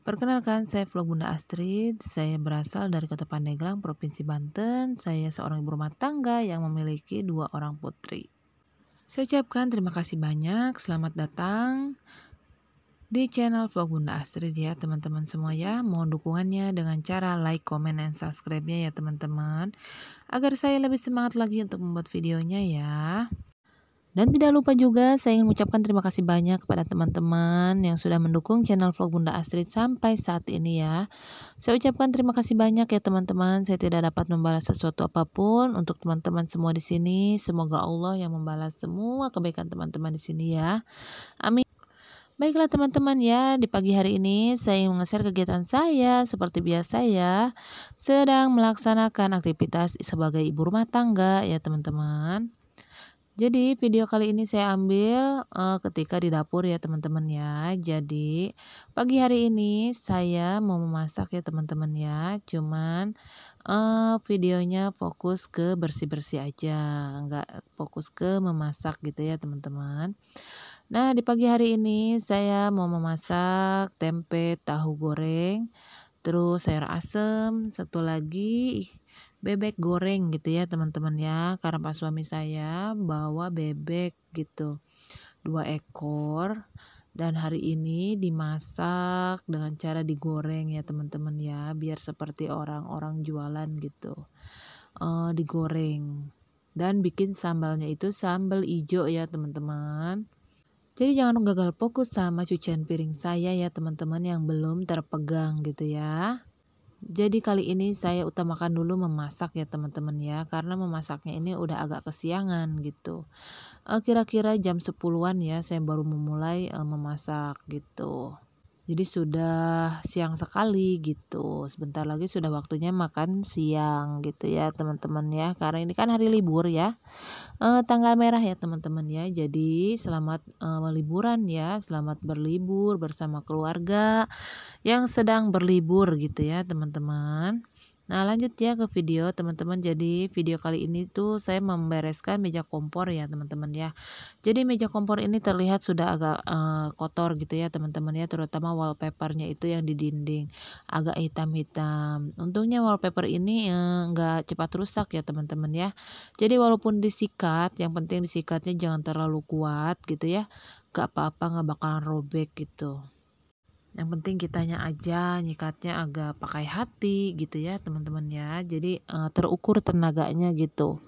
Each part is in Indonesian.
Perkenalkan, saya Vlog Bunda Astrid. Saya berasal dari Kota Pandeglang, Provinsi Banten. Saya seorang ibu rumah tangga yang memiliki dua orang putri. Saya ucapkan terima kasih banyak. Selamat datang di channel Vlog Bunda Astrid ya teman-teman semua ya. Mohon dukungannya dengan cara like, comment, dan subscribe-nya ya teman-teman. Agar saya lebih semangat lagi untuk membuat videonya ya. Dan tidak lupa juga saya ingin mengucapkan terima kasih banyak kepada teman-teman yang sudah mendukung channel vlog Bunda Astrid sampai saat ini ya. Saya ucapkan terima kasih banyak ya teman-teman. Saya tidak dapat membalas sesuatu apapun untuk teman-teman semua di sini. Semoga Allah yang membalas semua kebaikan teman-teman di sini ya. Amin. Baiklah teman-teman ya, di pagi hari ini saya ingin mengeser kegiatan saya seperti biasa ya. Sedang melaksanakan aktivitas sebagai ibu rumah tangga ya teman-teman. Jadi video kali ini saya ambil uh, ketika di dapur ya teman-teman ya. Jadi pagi hari ini saya mau memasak ya teman-teman ya. Cuman uh, videonya fokus ke bersih-bersih aja, nggak fokus ke memasak gitu ya teman-teman. Nah di pagi hari ini saya mau memasak tempe tahu goreng terus sayur asem, satu lagi bebek goreng gitu ya teman-teman ya karena pas suami saya bawa bebek gitu dua ekor dan hari ini dimasak dengan cara digoreng ya teman-teman ya biar seperti orang-orang jualan gitu e, digoreng dan bikin sambalnya itu sambal ijo ya teman-teman jadi jangan gagal fokus sama cucian piring saya ya teman-teman yang belum terpegang gitu ya jadi kali ini saya utamakan dulu memasak ya teman-teman ya karena memasaknya ini udah agak kesiangan gitu. Eh, kira-kira jam 10-an ya saya baru memulai eh, memasak gitu. Jadi sudah siang sekali gitu. Sebentar lagi sudah waktunya makan siang gitu ya teman-teman ya. Karena ini kan hari libur ya. E, tanggal merah ya teman-teman ya. Jadi selamat e, eh, liburan ya. Selamat berlibur bersama keluarga yang sedang berlibur gitu ya teman-teman. Nah lanjut ya ke video teman-teman Jadi video kali ini tuh saya membereskan meja kompor ya teman-teman ya Jadi meja kompor ini terlihat sudah agak uh, kotor gitu ya teman-teman ya Terutama wallpapernya itu yang di dinding Agak hitam-hitam Untungnya wallpaper ini eh, nggak cepat rusak ya teman-teman ya Jadi walaupun disikat yang penting disikatnya jangan terlalu kuat gitu ya Gak apa-apa gak bakalan robek gitu yang penting kitanya aja nyikatnya agak pakai hati gitu ya teman-teman ya jadi eh, terukur tenaganya gitu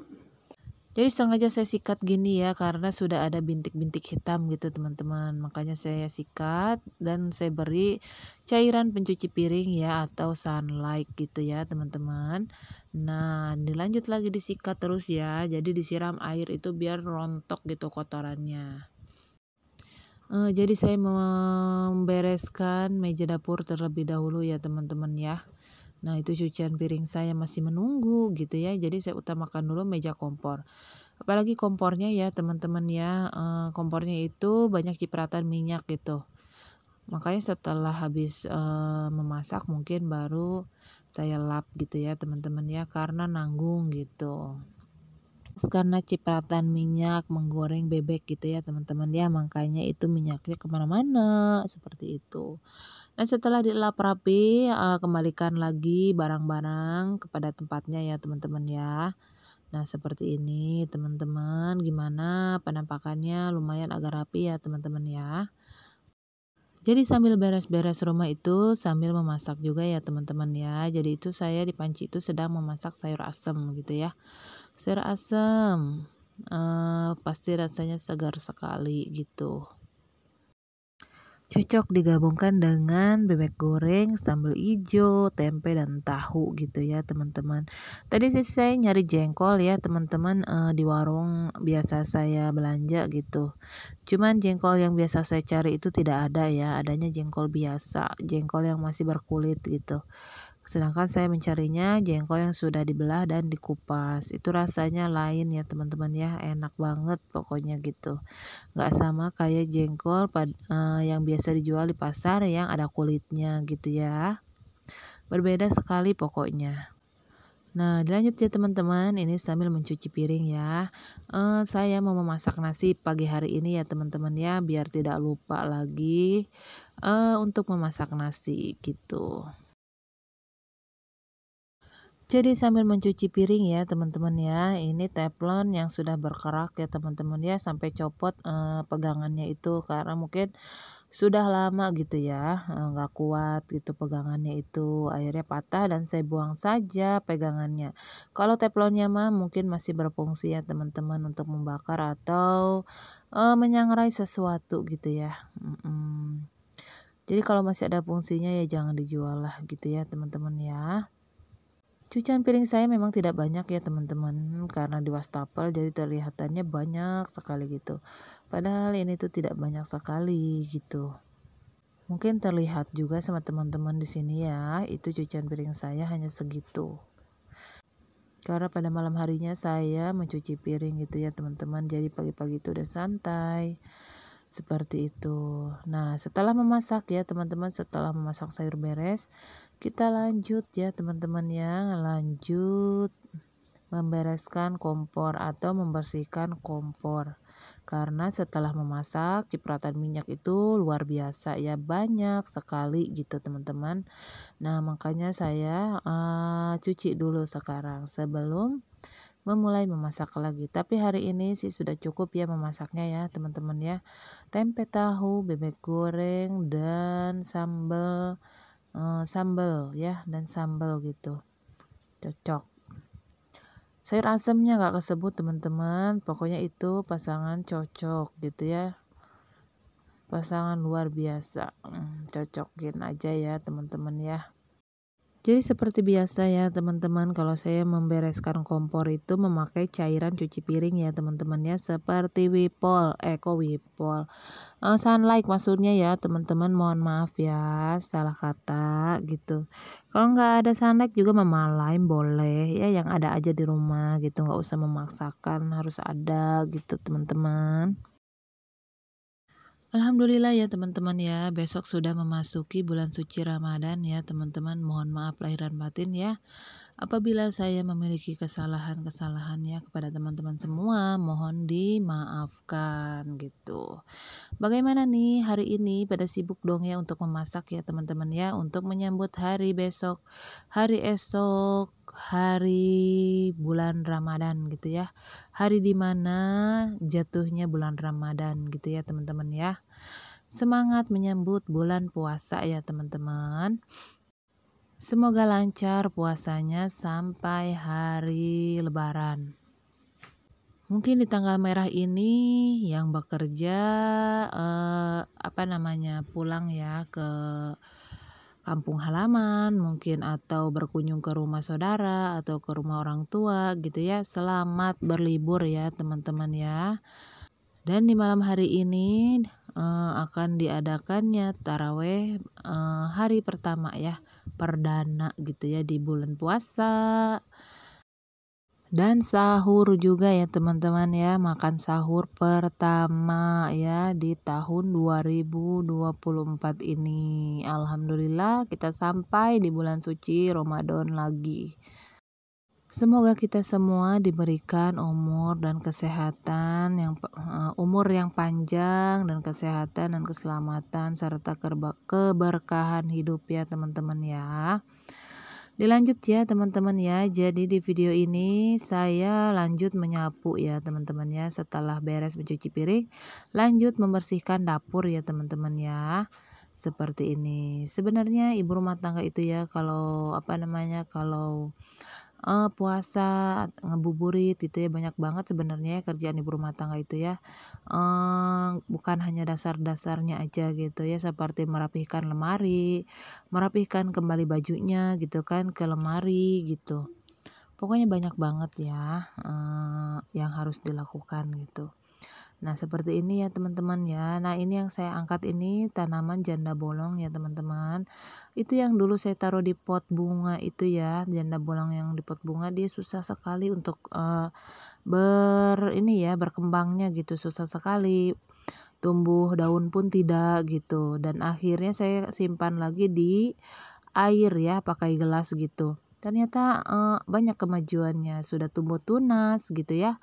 jadi sengaja saya sikat gini ya karena sudah ada bintik-bintik hitam gitu teman-teman makanya saya sikat dan saya beri cairan pencuci piring ya atau sunlight gitu ya teman-teman nah dilanjut lagi disikat terus ya jadi disiram air itu biar rontok gitu kotorannya Uh, jadi saya membereskan meja dapur terlebih dahulu ya teman-teman ya. Nah itu cucian piring saya masih menunggu gitu ya. Jadi saya utamakan dulu meja kompor. Apalagi kompornya ya teman-teman ya. Uh, kompornya itu banyak cipratan minyak gitu makanya setelah habis uh, memasak mungkin baru saya lap gitu ya teman-teman ya karena nanggung gitu karena cipratan minyak menggoreng bebek gitu ya teman-teman ya makanya itu minyaknya kemana-mana seperti itu nah setelah dielap rapi uh, kembalikan lagi barang-barang kepada tempatnya ya teman-teman ya Nah seperti ini teman-teman gimana penampakannya lumayan agak rapi ya teman-teman ya jadi sambil beres-beres rumah itu sambil memasak juga ya teman-teman ya. Jadi itu saya di panci itu sedang memasak sayur asem gitu ya. Sayur asem eh, pasti rasanya segar sekali gitu cocok digabungkan dengan bebek goreng, sambal hijau, tempe dan tahu gitu ya teman-teman. Tadi sih saya nyari jengkol ya teman-teman uh, di warung biasa saya belanja gitu. Cuman jengkol yang biasa saya cari itu tidak ada ya, adanya jengkol biasa, jengkol yang masih berkulit gitu. Sedangkan saya mencarinya jengkol yang sudah dibelah dan dikupas. Itu rasanya lain ya teman-teman ya, enak banget pokoknya gitu. Gak sama kayak jengkol eh, yang biasa dijual di pasar yang ada kulitnya gitu ya. Berbeda sekali pokoknya. Nah, lanjut ya teman-teman, ini sambil mencuci piring ya. Eh, saya mau memasak nasi pagi hari ini ya teman-teman ya, biar tidak lupa lagi eh, untuk memasak nasi gitu. Jadi sambil mencuci piring ya teman-teman ya. Ini teflon yang sudah berkerak ya teman-teman ya sampai copot eh, pegangannya itu karena mungkin sudah lama gitu ya eh, nggak kuat gitu pegangannya itu akhirnya patah dan saya buang saja pegangannya kalau teflonnya mah mungkin masih berfungsi ya teman-teman untuk membakar atau eh, menyangrai sesuatu gitu ya mm -mm. jadi kalau masih ada fungsinya ya jangan dijual lah gitu ya teman-teman ya Cucian piring saya memang tidak banyak ya teman-teman karena di wastafel jadi terlihatannya banyak sekali gitu. Padahal ini tuh tidak banyak sekali gitu. Mungkin terlihat juga sama teman-teman di sini ya, itu cucian piring saya hanya segitu. Karena pada malam harinya saya mencuci piring gitu ya teman-teman, jadi pagi-pagi itu udah santai seperti itu nah setelah memasak ya teman-teman setelah memasak sayur beres kita lanjut ya teman-teman ya lanjut membereskan kompor atau membersihkan kompor karena setelah memasak cipratan minyak itu luar biasa ya banyak sekali gitu teman-teman nah makanya saya uh, cuci dulu sekarang sebelum memulai memasak lagi. Tapi hari ini sih sudah cukup ya memasaknya ya teman-teman ya. Tempe tahu, bebek goreng dan sambal uh, eh, sambal ya dan sambal gitu. Cocok. Sayur asemnya nggak kesebut teman-teman. Pokoknya itu pasangan cocok gitu ya. Pasangan luar biasa. Hmm, cocokin aja ya teman-teman ya. Jadi seperti biasa ya teman-teman kalau saya membereskan kompor itu memakai cairan cuci piring ya teman-teman ya seperti Wipol, Eco Wipol. Uh, sunlight maksudnya ya teman-teman mohon maaf ya salah kata gitu. Kalau nggak ada sunlight juga memalain boleh ya yang ada aja di rumah gitu nggak usah memaksakan harus ada gitu teman-teman. Alhamdulillah ya teman-teman ya, besok sudah memasuki bulan suci Ramadan ya teman-teman. Mohon maaf lahiran batin ya. Apabila saya memiliki kesalahan kesalahan ya kepada teman-teman semua, mohon dimaafkan gitu. Bagaimana nih hari ini pada sibuk dong ya untuk memasak ya teman-teman ya untuk menyambut hari besok, hari esok, hari bulan Ramadan gitu ya. Hari dimana jatuhnya bulan Ramadan gitu ya teman-teman ya. Semangat menyambut bulan puasa ya teman-teman. Semoga lancar puasanya sampai hari Lebaran. Mungkin di tanggal merah ini yang bekerja eh, apa namanya pulang ya ke kampung halaman mungkin atau berkunjung ke rumah saudara atau ke rumah orang tua gitu ya. Selamat berlibur ya teman-teman ya. Dan di malam hari ini Eh, akan diadakannya taraweh uh, hari pertama ya perdana gitu ya di bulan puasa dan sahur juga ya teman-teman ya makan sahur pertama ya di tahun 2024 ini Alhamdulillah kita sampai di bulan suci Ramadan lagi Semoga kita semua diberikan umur dan kesehatan yang eh, umur yang panjang dan kesehatan dan keselamatan serta keberkahan hidup ya teman-teman ya. Dilanjut ya teman-teman ya. Jadi di video ini saya lanjut menyapu ya teman-teman ya. Setelah beres mencuci piring, lanjut membersihkan dapur ya teman-teman ya seperti ini. Sebenarnya ibu rumah tangga itu ya kalau apa namanya kalau uh, puasa ngebuburit gitu ya banyak banget sebenarnya ya kerjaan ibu rumah tangga itu ya uh, bukan hanya dasar-dasarnya aja gitu ya seperti merapihkan lemari merapihkan kembali bajunya gitu kan ke lemari gitu pokoknya banyak banget ya uh, yang harus dilakukan gitu Nah, seperti ini ya teman-teman ya. Nah, ini yang saya angkat ini tanaman janda bolong ya teman-teman. Itu yang dulu saya taruh di pot bunga itu ya, janda bolong yang di pot bunga dia susah sekali untuk uh, ber ini ya, berkembangnya gitu, susah sekali. Tumbuh daun pun tidak gitu dan akhirnya saya simpan lagi di air ya, pakai gelas gitu. Ternyata uh, banyak kemajuannya, sudah tumbuh tunas gitu ya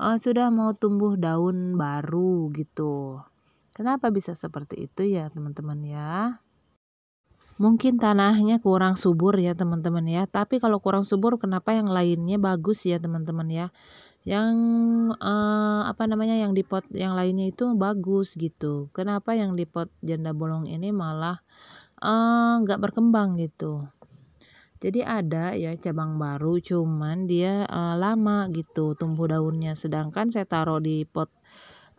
uh, sudah mau tumbuh daun baru gitu. Kenapa bisa seperti itu ya teman-teman ya? Mungkin tanahnya kurang subur ya teman-teman ya. Tapi kalau kurang subur kenapa yang lainnya bagus ya teman-teman ya? Yang eh, apa namanya yang di pot yang lainnya itu bagus gitu. Kenapa yang di pot janda bolong ini malah eh, nggak eh, berkembang gitu? Jadi ada ya cabang baru cuman dia uh, lama gitu tumbuh daunnya. Sedangkan saya taruh di pot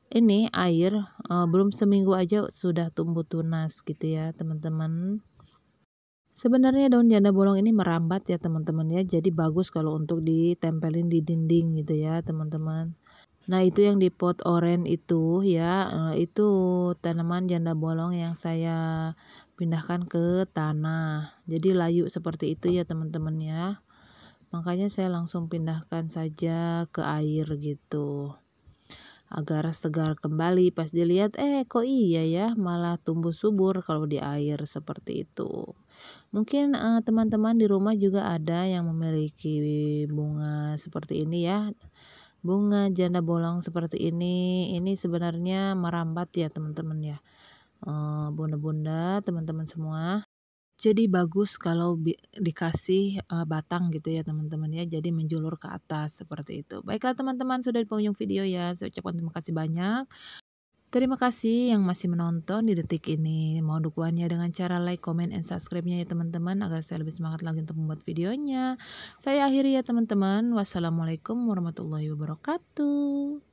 ini air uh, belum seminggu aja sudah tumbuh tunas gitu ya, teman-teman. Sebenarnya daun janda bolong ini merambat ya teman-teman ya. Jadi bagus kalau untuk ditempelin di dinding gitu ya, teman-teman. Nah, itu yang di pot oranye itu ya, eh, itu tanaman janda bolong yang saya pindahkan ke tanah jadi layu seperti itu ya teman-teman ya makanya saya langsung pindahkan saja ke air gitu agar segar kembali pas dilihat eh kok iya ya malah tumbuh subur kalau di air seperti itu mungkin eh, teman-teman uh, di rumah juga ada yang memiliki bunga seperti ini ya bunga janda bolong seperti ini ini sebenarnya merambat ya teman-teman ya Eh, bunda-bunda, teman-teman semua. Jadi bagus kalau dikasih uh, batang gitu ya teman-teman ya. Jadi menjulur ke atas seperti itu. Baiklah teman-teman sudah di pengunjung video ya. Saya ucapkan terima kasih banyak. Terima kasih yang masih menonton di detik ini. Mau dukungannya dengan cara like, comment, and subscribe-nya ya teman-teman agar saya lebih semangat lagi untuk membuat videonya. Saya akhiri ya teman-teman. Wassalamualaikum warahmatullahi wabarakatuh.